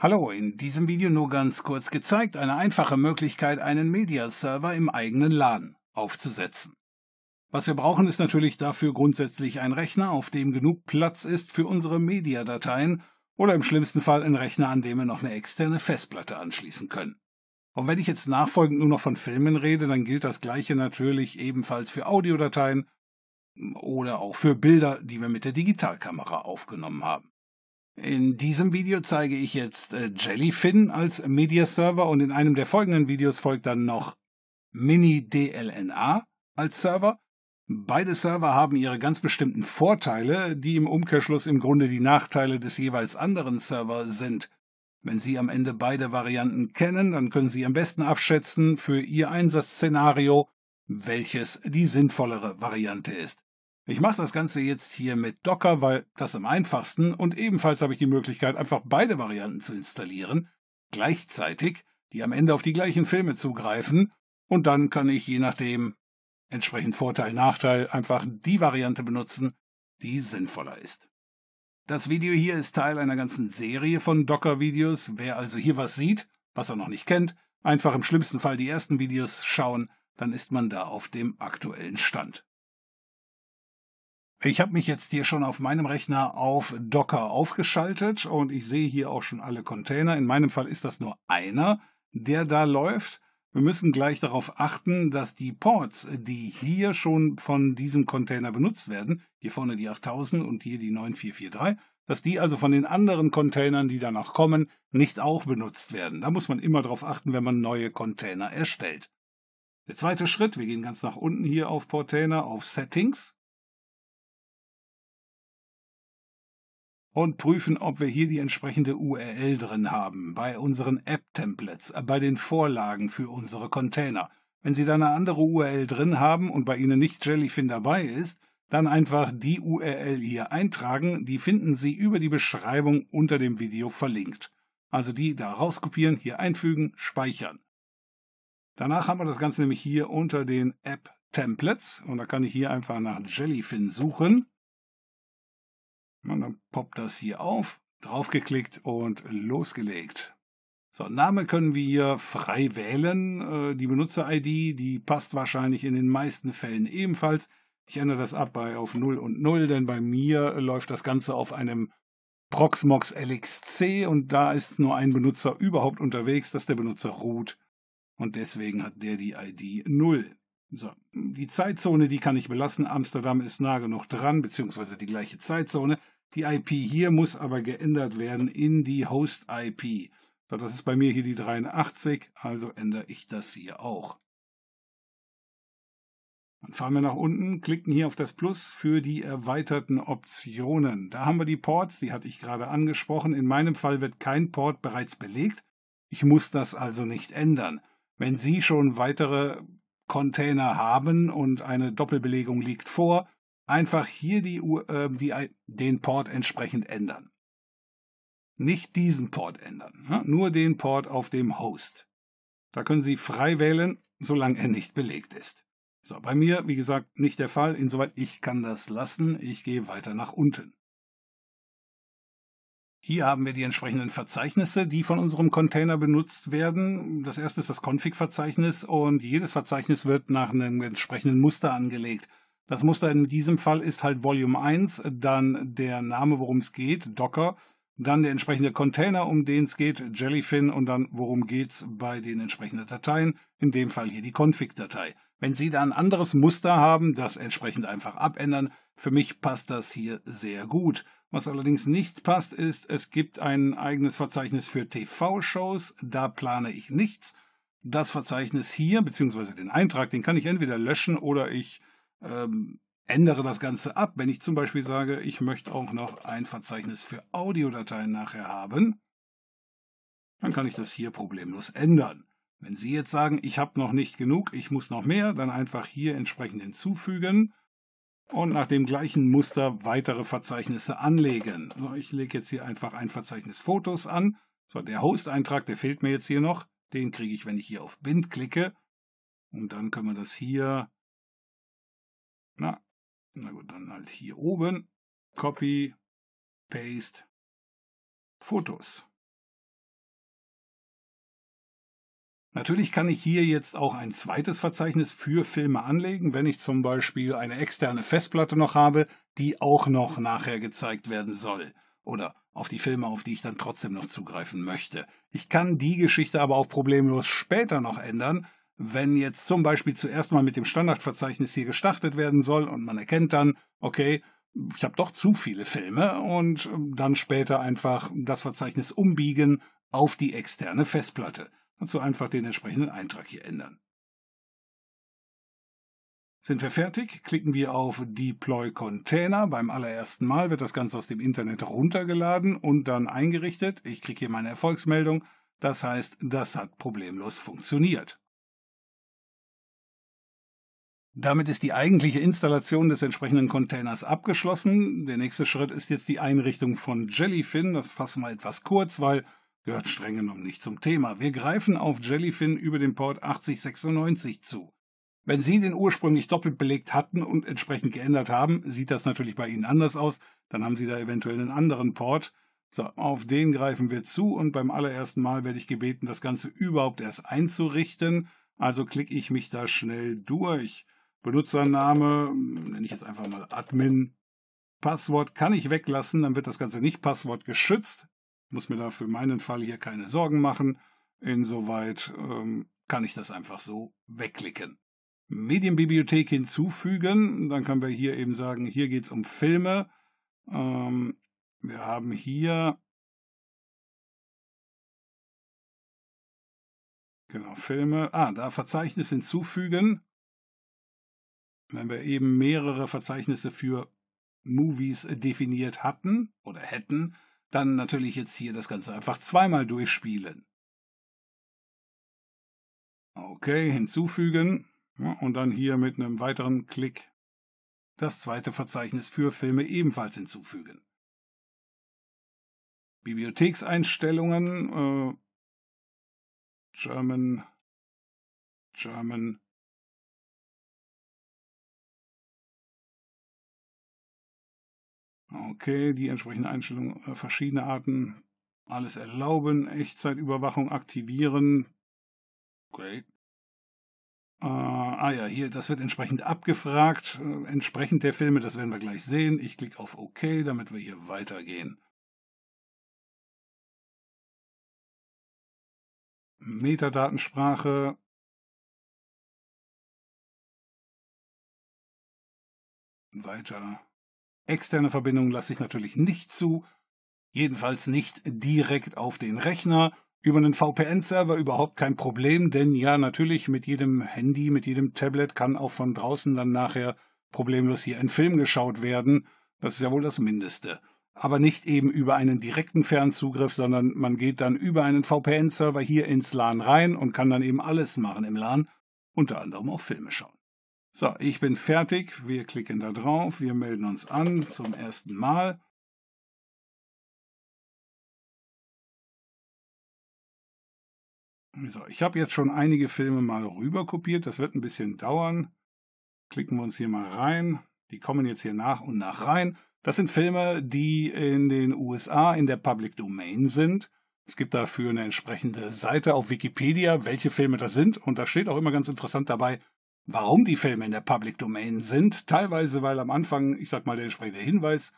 Hallo, in diesem Video nur ganz kurz gezeigt eine einfache Möglichkeit, einen Media-Server im eigenen LAN aufzusetzen. Was wir brauchen ist natürlich dafür grundsätzlich ein Rechner, auf dem genug Platz ist für unsere Media-Dateien oder im schlimmsten Fall ein Rechner, an dem wir noch eine externe Festplatte anschließen können. Und wenn ich jetzt nachfolgend nur noch von Filmen rede, dann gilt das gleiche natürlich ebenfalls für Audiodateien oder auch für Bilder, die wir mit der Digitalkamera aufgenommen haben. In diesem Video zeige ich jetzt äh, Jellyfin als Media Server und in einem der folgenden Videos folgt dann noch Mini DLNA als Server. Beide Server haben ihre ganz bestimmten Vorteile, die im Umkehrschluss im Grunde die Nachteile des jeweils anderen Servers sind. Wenn Sie am Ende beide Varianten kennen, dann können Sie am besten abschätzen für Ihr Einsatzszenario, welches die sinnvollere Variante ist. Ich mache das Ganze jetzt hier mit Docker, weil das am einfachsten und ebenfalls habe ich die Möglichkeit, einfach beide Varianten zu installieren, gleichzeitig, die am Ende auf die gleichen Filme zugreifen und dann kann ich je nachdem entsprechend Vorteil, Nachteil einfach die Variante benutzen, die sinnvoller ist. Das Video hier ist Teil einer ganzen Serie von Docker-Videos. Wer also hier was sieht, was er noch nicht kennt, einfach im schlimmsten Fall die ersten Videos schauen, dann ist man da auf dem aktuellen Stand. Ich habe mich jetzt hier schon auf meinem Rechner auf Docker aufgeschaltet und ich sehe hier auch schon alle Container. In meinem Fall ist das nur einer, der da läuft. Wir müssen gleich darauf achten, dass die Ports, die hier schon von diesem Container benutzt werden, hier vorne die 8000 und hier die 9443, dass die also von den anderen Containern, die danach kommen, nicht auch benutzt werden. Da muss man immer darauf achten, wenn man neue Container erstellt. Der zweite Schritt, wir gehen ganz nach unten hier auf Portainer, auf Settings und prüfen, ob wir hier die entsprechende URL drin haben, bei unseren App-Templates, äh, bei den Vorlagen für unsere Container. Wenn Sie da eine andere URL drin haben und bei Ihnen nicht Jellyfin dabei ist, dann einfach die URL hier eintragen, die finden Sie über die Beschreibung unter dem Video verlinkt. Also die da rauskopieren, hier einfügen, speichern. Danach haben wir das Ganze nämlich hier unter den App-Templates und da kann ich hier einfach nach Jellyfin suchen und dann poppt das hier auf, draufgeklickt und losgelegt. So, Name können wir hier frei wählen. Äh, die Benutzer-ID, die passt wahrscheinlich in den meisten Fällen ebenfalls. Ich ändere das ab bei auf 0 und 0, denn bei mir läuft das Ganze auf einem Proxmox LXC und da ist nur ein Benutzer überhaupt unterwegs, das ist der Benutzer root und deswegen hat der die ID 0. So, die Zeitzone, die kann ich belassen. Amsterdam ist nah genug dran, beziehungsweise die gleiche Zeitzone. Die IP hier muss aber geändert werden in die Host-IP. So, das ist bei mir hier die 83, also ändere ich das hier auch. Dann fahren wir nach unten, klicken hier auf das Plus für die erweiterten Optionen. Da haben wir die Ports, die hatte ich gerade angesprochen. In meinem Fall wird kein Port bereits belegt. Ich muss das also nicht ändern. Wenn Sie schon weitere Container haben und eine Doppelbelegung liegt vor, einfach hier die, äh, die, den Port entsprechend ändern. Nicht diesen Port ändern, ne? nur den Port auf dem Host. Da können Sie frei wählen, solange er nicht belegt ist. So, bei mir, wie gesagt, nicht der Fall. Insoweit ich kann das lassen. Ich gehe weiter nach unten. Hier haben wir die entsprechenden Verzeichnisse, die von unserem Container benutzt werden. Das erste ist das Config-Verzeichnis und jedes Verzeichnis wird nach einem entsprechenden Muster angelegt. Das Muster in diesem Fall ist halt Volume 1, dann der Name, worum es geht, Docker, dann der entsprechende Container, um den es geht, Jellyfin und dann worum es bei den entsprechenden Dateien, in dem Fall hier die Config-Datei. Wenn Sie da ein anderes Muster haben, das entsprechend einfach abändern. Für mich passt das hier sehr gut. Was allerdings nicht passt, ist, es gibt ein eigenes Verzeichnis für TV-Shows. Da plane ich nichts. Das Verzeichnis hier, beziehungsweise den Eintrag, den kann ich entweder löschen oder ich ähm, ändere das Ganze ab. Wenn ich zum Beispiel sage, ich möchte auch noch ein Verzeichnis für Audiodateien nachher haben, dann kann ich das hier problemlos ändern. Wenn Sie jetzt sagen, ich habe noch nicht genug, ich muss noch mehr, dann einfach hier entsprechend hinzufügen und nach dem gleichen Muster weitere Verzeichnisse anlegen. ich lege jetzt hier einfach ein Verzeichnis Fotos an. So, der Host-Eintrag, der fehlt mir jetzt hier noch. Den kriege ich, wenn ich hier auf Bind klicke. Und dann können wir das hier, na, na gut, dann halt hier oben, Copy, Paste, Fotos. Natürlich kann ich hier jetzt auch ein zweites Verzeichnis für Filme anlegen, wenn ich zum Beispiel eine externe Festplatte noch habe, die auch noch nachher gezeigt werden soll. Oder auf die Filme, auf die ich dann trotzdem noch zugreifen möchte. Ich kann die Geschichte aber auch problemlos später noch ändern, wenn jetzt zum Beispiel zuerst mal mit dem Standardverzeichnis hier gestartet werden soll und man erkennt dann, okay, ich habe doch zu viele Filme und dann später einfach das Verzeichnis umbiegen auf die externe Festplatte dazu einfach den entsprechenden Eintrag hier ändern. Sind wir fertig, klicken wir auf Deploy Container. Beim allerersten Mal wird das Ganze aus dem Internet runtergeladen und dann eingerichtet. Ich kriege hier meine Erfolgsmeldung. Das heißt, das hat problemlos funktioniert. Damit ist die eigentliche Installation des entsprechenden Containers abgeschlossen. Der nächste Schritt ist jetzt die Einrichtung von Jellyfin. Das fassen wir etwas kurz, weil gehört streng genommen nicht zum Thema. Wir greifen auf Jellyfin über den Port 8096 zu. Wenn Sie den ursprünglich doppelt belegt hatten und entsprechend geändert haben, sieht das natürlich bei Ihnen anders aus. Dann haben Sie da eventuell einen anderen Port. So, auf den greifen wir zu und beim allerersten Mal werde ich gebeten, das Ganze überhaupt erst einzurichten. Also klicke ich mich da schnell durch. Benutzername, nenne ich jetzt einfach mal Admin. Passwort kann ich weglassen, dann wird das Ganze nicht Passwort geschützt muss mir da für meinen Fall hier keine Sorgen machen. Insoweit ähm, kann ich das einfach so wegklicken. Medienbibliothek hinzufügen. Dann können wir hier eben sagen, hier geht es um Filme. Ähm, wir haben hier genau Filme. Ah, da Verzeichnis hinzufügen. Wenn wir eben mehrere Verzeichnisse für Movies definiert hatten oder hätten, dann natürlich jetzt hier das Ganze einfach zweimal durchspielen. Okay, hinzufügen und dann hier mit einem weiteren Klick das zweite Verzeichnis für Filme ebenfalls hinzufügen. Bibliothekseinstellungen, äh, German, German Okay, die entsprechende Einstellung, äh, verschiedene Arten, alles erlauben, Echtzeitüberwachung aktivieren. Okay. Äh, ah ja, hier, das wird entsprechend abgefragt, äh, entsprechend der Filme, das werden wir gleich sehen. Ich klicke auf OK, damit wir hier weitergehen. Metadatensprache, weiter. Externe Verbindungen lasse ich natürlich nicht zu, jedenfalls nicht direkt auf den Rechner. Über einen VPN-Server überhaupt kein Problem, denn ja, natürlich mit jedem Handy, mit jedem Tablet kann auch von draußen dann nachher problemlos hier ein Film geschaut werden. Das ist ja wohl das Mindeste. Aber nicht eben über einen direkten Fernzugriff, sondern man geht dann über einen VPN-Server hier ins LAN rein und kann dann eben alles machen im LAN, unter anderem auch Filme schauen. So, ich bin fertig. Wir klicken da drauf. Wir melden uns an zum ersten Mal. So, ich habe jetzt schon einige Filme mal rüber kopiert. Das wird ein bisschen dauern. Klicken wir uns hier mal rein. Die kommen jetzt hier nach und nach rein. Das sind Filme, die in den USA in der Public Domain sind. Es gibt dafür eine entsprechende Seite auf Wikipedia, welche Filme das sind. Und da steht auch immer ganz interessant dabei, warum die Filme in der Public Domain sind. Teilweise, weil am Anfang, ich sag mal, der entsprechende Hinweis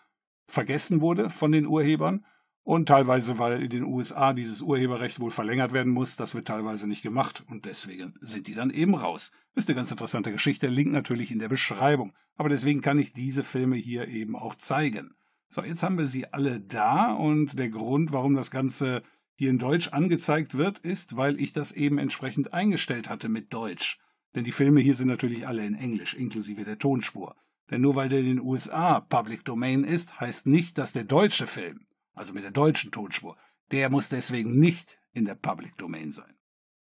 vergessen wurde von den Urhebern und teilweise, weil in den USA dieses Urheberrecht wohl verlängert werden muss. Das wird teilweise nicht gemacht und deswegen sind die dann eben raus. Ist eine ganz interessante Geschichte, Link natürlich in der Beschreibung. Aber deswegen kann ich diese Filme hier eben auch zeigen. So, jetzt haben wir sie alle da und der Grund, warum das Ganze hier in Deutsch angezeigt wird, ist, weil ich das eben entsprechend eingestellt hatte mit Deutsch. Denn die Filme hier sind natürlich alle in Englisch, inklusive der Tonspur. Denn nur weil der in den USA Public Domain ist, heißt nicht, dass der deutsche Film, also mit der deutschen Tonspur, der muss deswegen nicht in der Public Domain sein.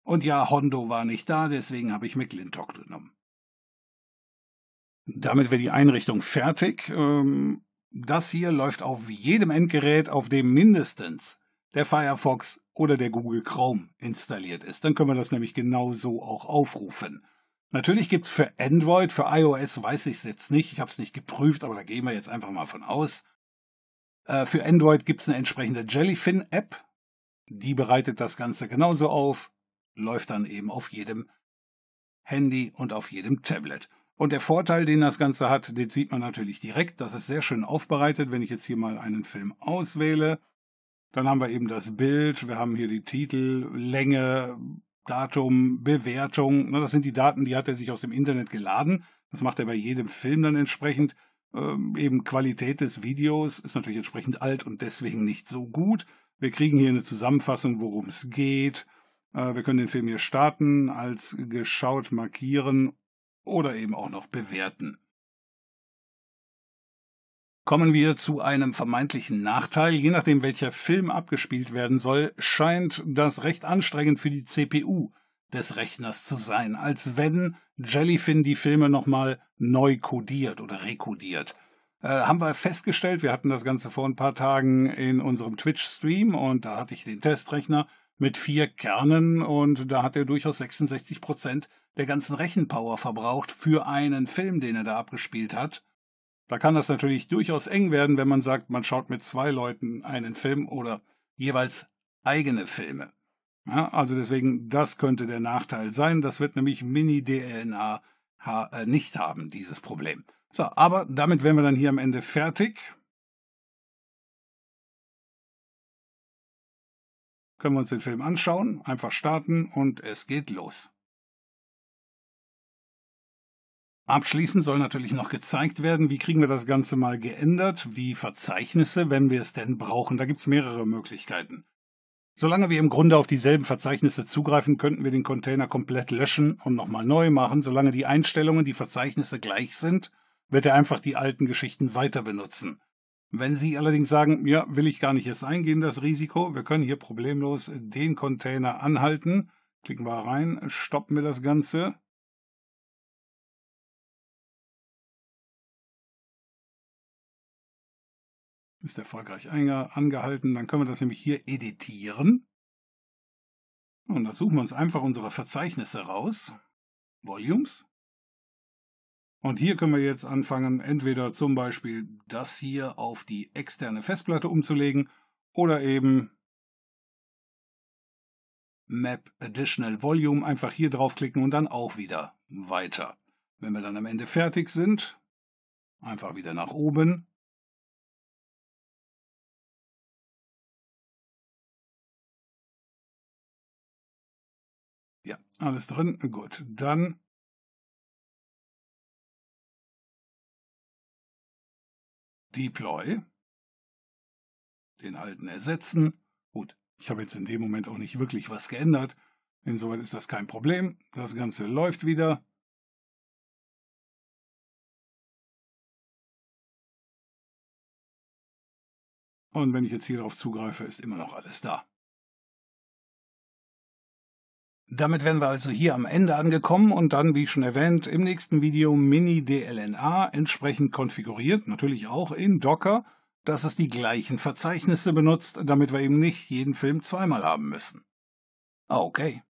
Und ja, Hondo war nicht da, deswegen habe ich McLintock genommen. Damit wäre die Einrichtung fertig. Ähm, das hier läuft auf jedem Endgerät, auf dem mindestens der Firefox oder der Google Chrome installiert ist. Dann können wir das nämlich genauso auch aufrufen. Natürlich gibt es für Android, für iOS weiß ich es jetzt nicht, ich habe es nicht geprüft, aber da gehen wir jetzt einfach mal von aus. Äh, für Android gibt es eine entsprechende Jellyfin-App, die bereitet das Ganze genauso auf, läuft dann eben auf jedem Handy und auf jedem Tablet. Und der Vorteil, den das Ganze hat, den sieht man natürlich direkt, das ist sehr schön aufbereitet, wenn ich jetzt hier mal einen Film auswähle dann haben wir eben das Bild, wir haben hier die Titel, Länge, Datum, Bewertung. Das sind die Daten, die hat er sich aus dem Internet geladen. Das macht er bei jedem Film dann entsprechend. Ähm, eben Qualität des Videos ist natürlich entsprechend alt und deswegen nicht so gut. Wir kriegen hier eine Zusammenfassung, worum es geht. Äh, wir können den Film hier starten, als geschaut markieren oder eben auch noch bewerten kommen wir zu einem vermeintlichen Nachteil. Je nachdem, welcher Film abgespielt werden soll, scheint das recht anstrengend für die CPU des Rechners zu sein, als wenn Jellyfin die Filme nochmal neu kodiert oder rekodiert. Äh, haben wir festgestellt, wir hatten das Ganze vor ein paar Tagen in unserem Twitch-Stream und da hatte ich den Testrechner mit vier Kernen und da hat er durchaus 66 der ganzen Rechenpower verbraucht für einen Film, den er da abgespielt hat. Da kann das natürlich durchaus eng werden, wenn man sagt, man schaut mit zwei Leuten einen Film oder jeweils eigene Filme. Ja, also deswegen, das könnte der Nachteil sein. Das wird nämlich mini dna äh, nicht haben, dieses Problem. So, aber damit wären wir dann hier am Ende fertig. Können wir uns den Film anschauen, einfach starten und es geht los. Abschließend soll natürlich noch gezeigt werden, wie kriegen wir das Ganze mal geändert, die Verzeichnisse, wenn wir es denn brauchen. Da gibt es mehrere Möglichkeiten. Solange wir im Grunde auf dieselben Verzeichnisse zugreifen, könnten wir den Container komplett löschen und nochmal neu machen. Solange die Einstellungen, die Verzeichnisse gleich sind, wird er einfach die alten Geschichten weiter benutzen. Wenn Sie allerdings sagen, ja, will ich gar nicht erst eingehen, das Risiko, wir können hier problemlos den Container anhalten, klicken wir rein, stoppen wir das Ganze, ist erfolgreich angehalten. Dann können wir das nämlich hier editieren. Und da suchen wir uns einfach unsere Verzeichnisse raus. Volumes. Und hier können wir jetzt anfangen, entweder zum Beispiel das hier auf die externe Festplatte umzulegen oder eben Map Additional Volume einfach hier draufklicken und dann auch wieder weiter. Wenn wir dann am Ende fertig sind, einfach wieder nach oben Ja, alles drin. Gut, dann. Deploy. Den alten ersetzen. Gut, ich habe jetzt in dem Moment auch nicht wirklich was geändert. Insoweit ist das kein Problem. Das Ganze läuft wieder. Und wenn ich jetzt hier drauf zugreife, ist immer noch alles da. Damit wären wir also hier am Ende angekommen und dann, wie schon erwähnt, im nächsten Video Mini DLNA entsprechend konfiguriert, natürlich auch in Docker, dass es die gleichen Verzeichnisse benutzt, damit wir eben nicht jeden Film zweimal haben müssen. Okay.